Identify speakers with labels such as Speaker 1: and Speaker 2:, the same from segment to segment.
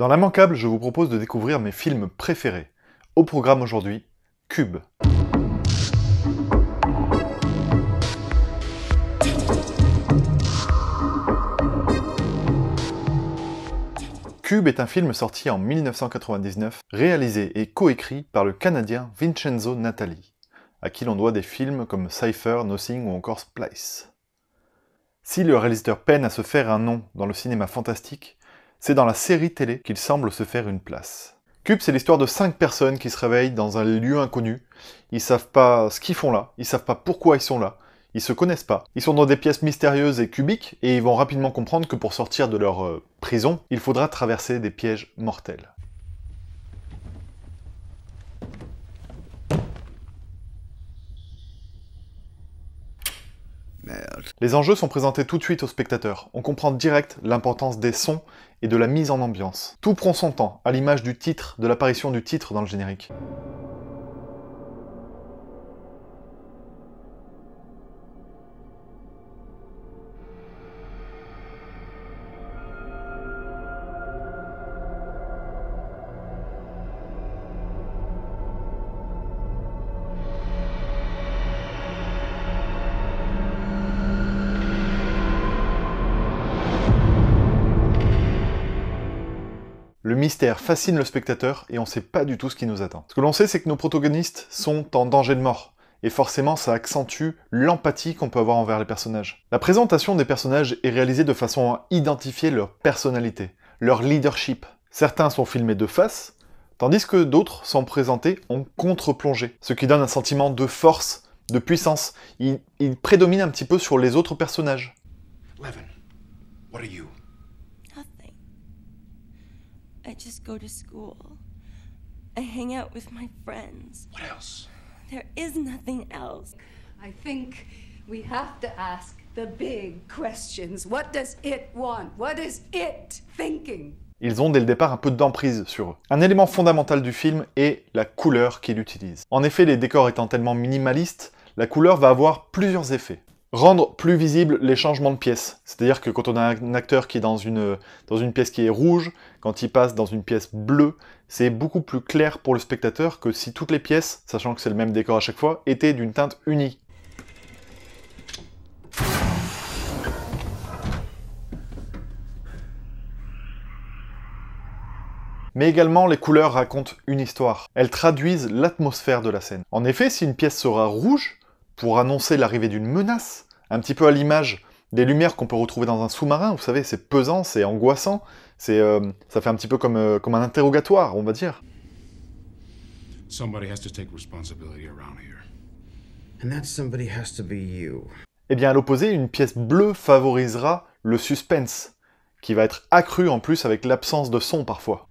Speaker 1: Dans l'immanquable, je vous propose de découvrir mes films préférés. Au programme aujourd'hui, Cube. Cube est un film sorti en 1999, réalisé et coécrit par le Canadien Vincenzo Natali, à qui l'on doit des films comme Cypher, Nothing ou encore Splice. Si le réalisateur peine à se faire un nom dans le cinéma fantastique, c'est dans la série télé qu'il semble se faire une place. Cube, c'est l'histoire de cinq personnes qui se réveillent dans un lieu inconnu. Ils savent pas ce qu'ils font là, ils savent pas pourquoi ils sont là, ils se connaissent pas. Ils sont dans des pièces mystérieuses et cubiques, et ils vont rapidement comprendre que pour sortir de leur euh, prison, il faudra traverser des pièges mortels. Les enjeux sont présentés tout de suite aux spectateurs. On comprend direct l'importance des sons et de la mise en ambiance. Tout prend son temps, à l'image du titre, de l'apparition du titre dans le générique. Le mystère fascine le spectateur et on ne sait pas du tout ce qui nous attend. Ce que l'on sait, c'est que nos protagonistes sont en danger de mort. Et forcément, ça accentue l'empathie qu'on peut avoir envers les personnages. La présentation des personnages est réalisée de façon à identifier leur personnalité, leur leadership. Certains sont filmés de face, tandis que d'autres sont présentés en contre-plongée, ce qui donne un sentiment de force, de puissance. Il, prédomine un petit peu sur les autres personnages. I just go to school. I hang out with my friends. What else? There is nothing else. I think we have to ask the big questions. What does it want? What is it thinking? Ils ont dès le départ un peu d'emprise sur eux. Un élément fondamental du film est la couleur qu'il utilise. En effet, les décors étant tellement minimalistes, la couleur va avoir plusieurs effets. Rendre plus visibles les changements de pièces. C'est-à-dire que quand on a un acteur qui est dans une, dans une pièce qui est rouge, quand il passe dans une pièce bleue, c'est beaucoup plus clair pour le spectateur que si toutes les pièces, sachant que c'est le même décor à chaque fois, étaient d'une teinte unie. Mais également, les couleurs racontent une histoire. Elles traduisent l'atmosphère de la scène. En effet, si une pièce sera rouge, pour annoncer l'arrivée d'une menace, un petit peu à l'image des lumières qu'on peut retrouver dans un sous-marin, vous savez, c'est pesant, c'est angoissant, c'est, euh, ça fait un petit peu comme, euh, comme un interrogatoire, on va dire. Eh bien, à l'opposé, une pièce bleue favorisera le suspense, qui va être accru en plus avec l'absence de son parfois.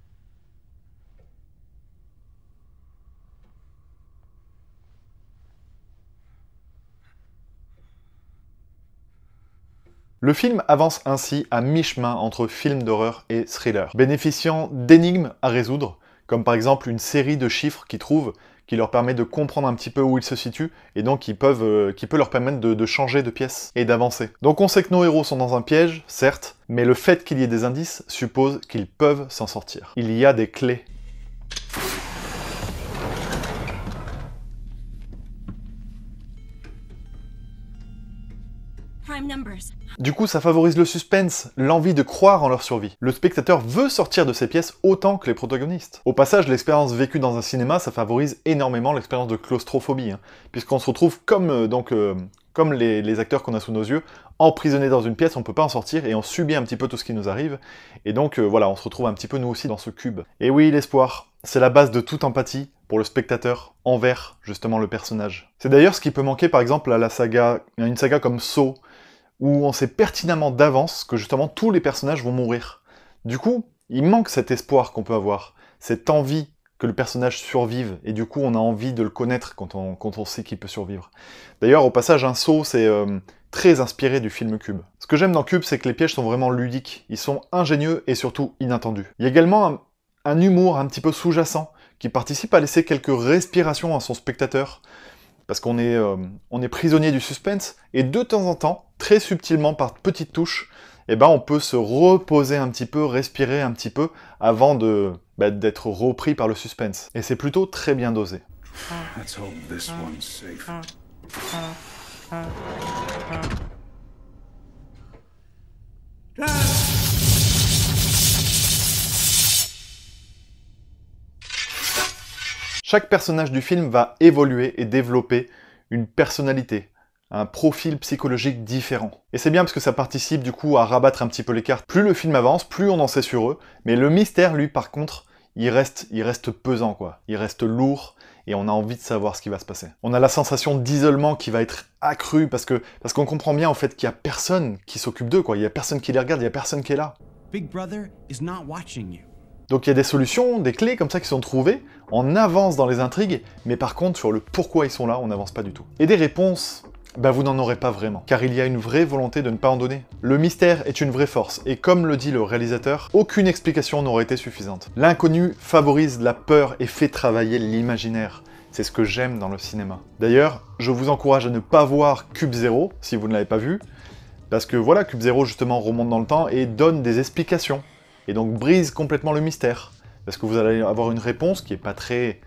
Speaker 1: Le film avance ainsi à mi-chemin entre film d'horreur et thriller, bénéficiant d'énigmes à résoudre, comme par exemple une série de chiffres qu'ils trouvent qui leur permet de comprendre un petit peu où ils se situent et donc qui, peuvent, euh, qui peut leur permettre de, de changer de pièce et d'avancer. Donc on sait que nos héros sont dans un piège, certes, mais le fait qu'il y ait des indices suppose qu'ils peuvent s'en sortir. Il y a des clés. Du coup, ça favorise le suspense, l'envie de croire en leur survie. Le spectateur veut sortir de ces pièces autant que les protagonistes. Au passage, l'expérience vécue dans un cinéma, ça favorise énormément l'expérience de claustrophobie, hein, puisqu'on se retrouve comme, euh, donc, euh, comme les, acteurs qu'on a sous nos yeux, emprisonnés dans une pièce, on ne peut pas en sortir et on subit un petit peu tout ce qui nous arrive. Et donc euh, voilà, on se retrouve un petit peu nous aussi dans ce cube. Et oui, l'espoir, c'est la base de toute empathie pour le spectateur envers justement le personnage. C'est d'ailleurs ce qui peut manquer par exemple à la saga, à une saga comme Saw, où on sait pertinemment d'avance que justement tous les personnages vont mourir. Du coup, il manque cet espoir qu'on peut avoir, cette envie que le personnage survive, et du coup on a envie de le connaître quand on, sait qu'il peut survivre. D'ailleurs, au passage, un saut, c'est euh, très inspiré du film Cube. Ce que j'aime dans Cube, c'est que les pièges sont vraiment ludiques, ils sont ingénieux et surtout inattendus. Il y a également un, humour un petit peu sous-jacent, qui participe à laisser quelques respirations à son spectateur, parce qu'on est euh, prisonnier du suspense, et de temps en temps, très subtilement, par petites touches, eh ben, on peut se reposer un petit peu, respirer un petit peu, avant de bah, d'être repris par le suspense. Et c'est plutôt très bien dosé. Chaque personnage du film va évoluer et développer une personnalité, un profil psychologique différent. Et c'est bien parce que ça participe du coup à rabattre un petit peu les cartes. Plus le film avance, plus on en sait sur eux, mais le mystère, lui, par contre, il reste, il reste pesant, quoi. Il reste lourd, et on a envie de savoir ce qui va se passer. On a la sensation d'isolement qui va être accrue, parce que parce qu'on comprend bien, en fait, qu'il y a personne qui s'occupe d'eux, quoi. Il y a personne qui les regarde, il y a personne qui est là. Donc il y a des solutions, des clés comme ça qui sont trouvées, on avance dans les intrigues, mais par contre sur le pourquoi ils sont là, on n'avance pas du tout. Et des réponses bah vous n'en aurez pas vraiment, car il y a une vraie volonté de ne pas en donner. Le mystère est une vraie force, et comme le dit le réalisateur, aucune explication n'aurait été suffisante. L'inconnu favorise la peur et fait travailler l'imaginaire. C'est ce que j'aime dans le cinéma. D'ailleurs, je vous encourage à ne pas voir Cube Zero, si vous ne l'avez pas vu, parce que voilà, Cube Zero justement remonte dans le temps et donne des explications, et donc brise complètement le mystère, parce que vous allez avoir une réponse qui est pas très,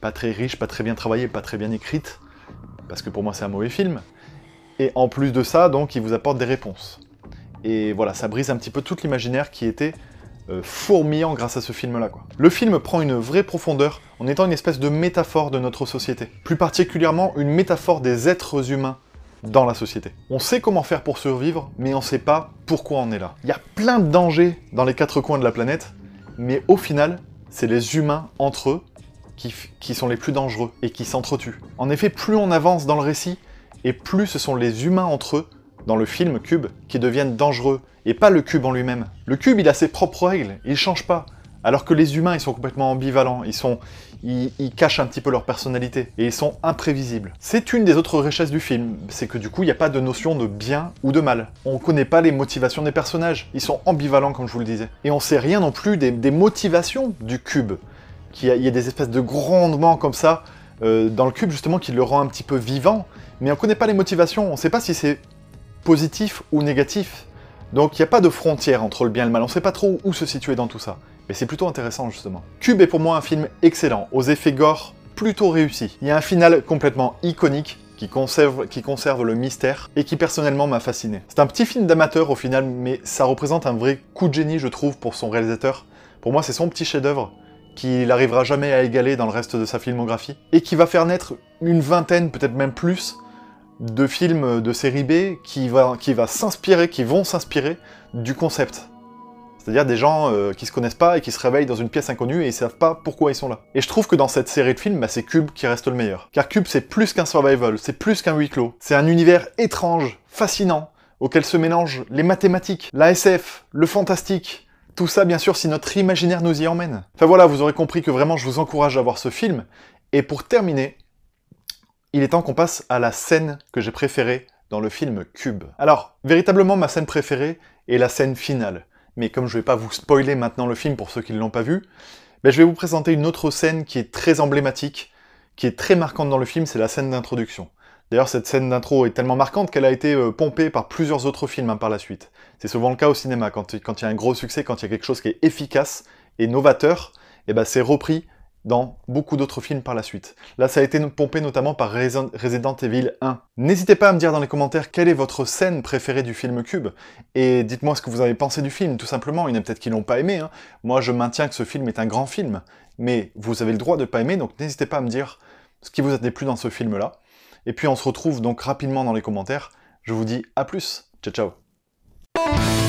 Speaker 1: pas très riche, pas très bien travaillée, pas très bien écrite, parce que pour moi c'est un mauvais film. Et en plus de ça, donc, il vous apporte des réponses. Et voilà, ça brise un petit peu tout l'imaginaire qui était euh, fourmillant grâce à ce film-là. Le film prend une vraie profondeur en étant une espèce de métaphore de notre société. Plus particulièrement, une métaphore des êtres humains dans la société. On sait comment faire pour survivre, mais on sait pas pourquoi on est là. Il y a plein de dangers dans les quatre coins de la planète, mais au final, c'est les humains entre eux qui, sont les plus dangereux et qui s'entretuent. En effet, plus on avance dans le récit, et plus ce sont les humains entre eux, dans le film Cube, qui deviennent dangereux, et pas le cube en lui-même. Le cube, il a ses propres règles, il change pas. Alors que les humains, ils sont complètement ambivalents, ils sont... Ils, cachent un petit peu leur personnalité, et ils sont imprévisibles. C'est une des autres richesses du film, c'est que du coup, il n'y a pas de notion de bien ou de mal. On connaît pas les motivations des personnages, ils sont ambivalents comme je vous le disais. Et on sait rien non plus des motivations du cube qu'il y, a des espèces de grondements comme ça euh, dans le cube, justement, qui le rend un petit peu vivant. Mais on connaît pas les motivations, on sait pas si c'est positif ou négatif. Donc il n'y a pas de frontière entre le bien et le mal, on sait pas trop où se situer dans tout ça. Mais c'est plutôt intéressant, justement. Cube est pour moi un film excellent, aux effets gore plutôt réussi. Il y a un final complètement iconique, qui conserve, qui conserve le mystère et qui personnellement m'a fasciné. C'est un petit film d'amateur au final, mais ça représente un vrai coup de génie, je trouve, pour son réalisateur. Pour moi, c'est son petit chef-d'œuvre qu'il n'arrivera jamais à égaler dans le reste de sa filmographie, et qui va faire naître une vingtaine, peut-être même plus, de films de série B qui, va, qui, va s'inspirer, qui vont s'inspirer du concept. C'est-à-dire des gens euh, qui se connaissent pas et qui se réveillent dans une pièce inconnue et ils savent pas pourquoi ils sont là. Et je trouve que dans cette série de films, bah, c'est Cube qui reste le meilleur. Car Cube, c'est plus qu'un survival, c'est plus qu'un huis clos. C'est un univers étrange, fascinant, auquel se mélangent les mathématiques, la SF, le fantastique, tout ça, bien sûr, si notre imaginaire nous y emmène. Enfin voilà, vous aurez compris que vraiment, je vous encourage à voir ce film. Et pour terminer, il est temps qu'on passe à la scène que j'ai préférée dans le film Cube. Alors, véritablement, ma scène préférée est la scène finale. Mais comme je vais pas vous spoiler maintenant le film pour ceux qui ne l'ont pas vu, ben, je vais vous présenter une autre scène qui est très emblématique, qui est très marquante dans le film, c'est la scène d'introduction. D'ailleurs, cette scène d'intro est tellement marquante qu'elle a été euh, pompée par plusieurs autres films hein, par la suite. C'est souvent le cas au cinéma, quand il y a un gros succès, quand il y a quelque chose qui est efficace et novateur, et eh ben c'est repris dans beaucoup d'autres films par la suite. Là, ça a été pompé notamment par Resident Evil 1. N'hésitez pas à me dire dans les commentaires quelle est votre scène préférée du film Cube, et dites-moi ce que vous avez pensé du film, tout simplement. Il y en a peut-être qui l'ont pas aimé, hein. moi je maintiens que ce film est un grand film, mais vous avez le droit de ne pas aimer, donc n'hésitez pas à me dire ce qui vous a déplu dans ce film-là. Et puis on se retrouve donc rapidement dans les commentaires. Je vous dis à plus. Ciao ciao.